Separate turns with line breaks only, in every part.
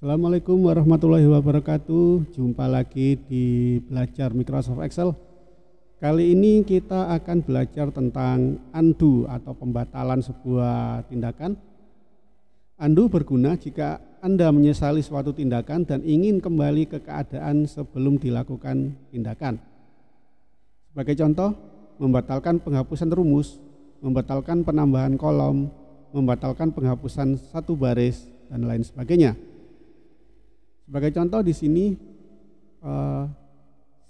Assalamualaikum warahmatullahi wabarakatuh. Jumpa lagi di belajar Microsoft Excel. Kali ini kita akan belajar tentang undo atau pembatalan sebuah tindakan. Undo berguna jika Anda menyesali suatu tindakan dan ingin kembali ke keadaan sebelum dilakukan tindakan. Sebagai contoh, membatalkan penghapusan rumus, membatalkan penambahan kolom, membatalkan penghapusan satu baris, dan lain sebagainya. Sebagai contoh di sini uh,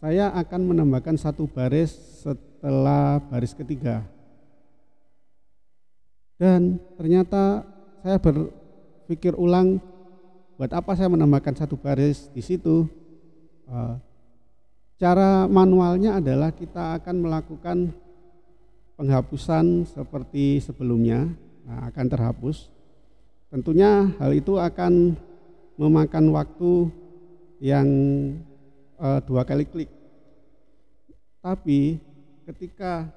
saya akan menambahkan satu baris setelah baris ketiga. Dan ternyata saya berpikir ulang buat apa saya menambahkan satu baris di situ. Uh, cara manualnya adalah kita akan melakukan penghapusan seperti sebelumnya nah, akan terhapus. Tentunya hal itu akan memakan waktu yang e, dua kali klik. Tapi ketika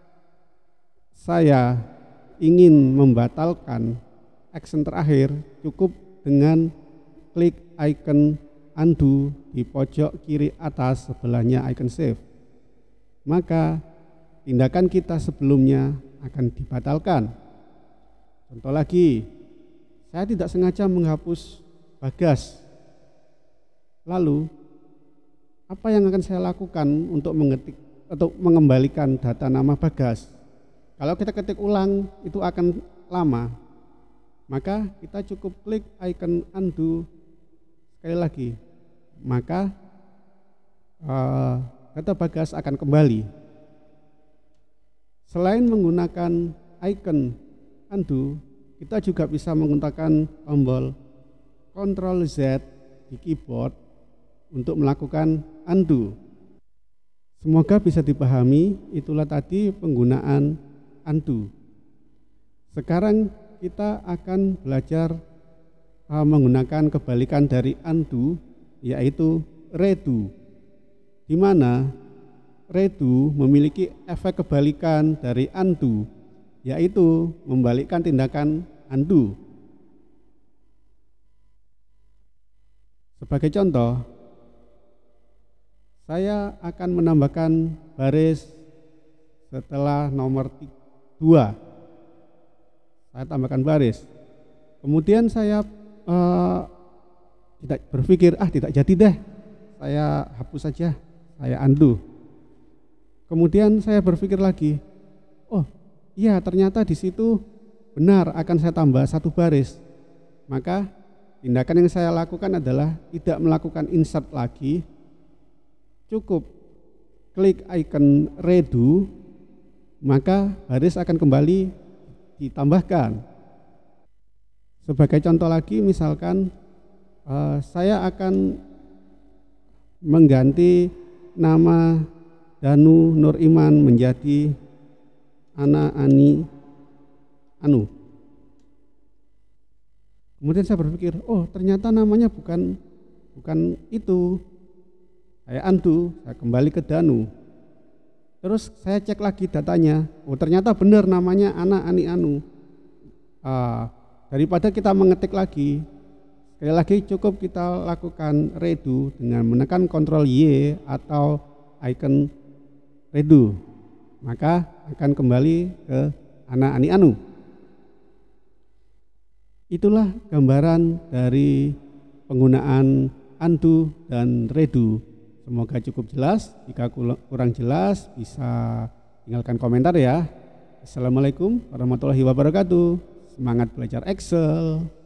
saya ingin membatalkan action terakhir cukup dengan klik icon undo di pojok kiri atas sebelahnya icon save. Maka tindakan kita sebelumnya akan dibatalkan. Contoh lagi, saya tidak sengaja menghapus Bagas. Lalu apa yang akan saya lakukan untuk mengetik atau mengembalikan data nama Bagas? Kalau kita ketik ulang itu akan lama. Maka kita cukup klik icon undo sekali lagi. Maka uh, data Bagas akan kembali. Selain menggunakan icon undo, kita juga bisa menggunakan tombol Ctrl Z di keyboard untuk melakukan undo. Semoga bisa dipahami, itulah tadi penggunaan undo. Sekarang kita akan belajar uh, menggunakan kebalikan dari undo, yaitu redo. Di mana redo memiliki efek kebalikan dari undo, yaitu membalikkan tindakan undo. Sebagai contoh, saya akan menambahkan baris setelah nomor 2. Saya tambahkan baris. Kemudian saya eh, tidak berpikir, ah tidak jadi deh, saya hapus saja, saya undo. Kemudian saya berpikir lagi, oh iya ternyata di situ benar akan saya tambah satu baris. Maka Tindakan yang saya lakukan adalah tidak melakukan insert lagi. Cukup klik icon redo, maka baris akan kembali ditambahkan. Sebagai contoh lagi, misalkan uh, saya akan mengganti nama Danu Nur Iman menjadi Ana Ani Anu. Kemudian saya berpikir, oh ternyata namanya bukan bukan itu. Saya antu, saya kembali ke Danu. Terus saya cek lagi datanya, oh ternyata benar namanya anak Ani Anu. Ah, daripada kita mengetik lagi, sekali lagi cukup kita lakukan redo dengan menekan Ctrl Y atau icon redo. Maka akan kembali ke anak Ani Anu. Itulah gambaran dari penggunaan undo dan redu. Semoga cukup jelas. Jika kurang jelas bisa tinggalkan komentar ya. Assalamualaikum warahmatullahi wabarakatuh. Semangat belajar Excel.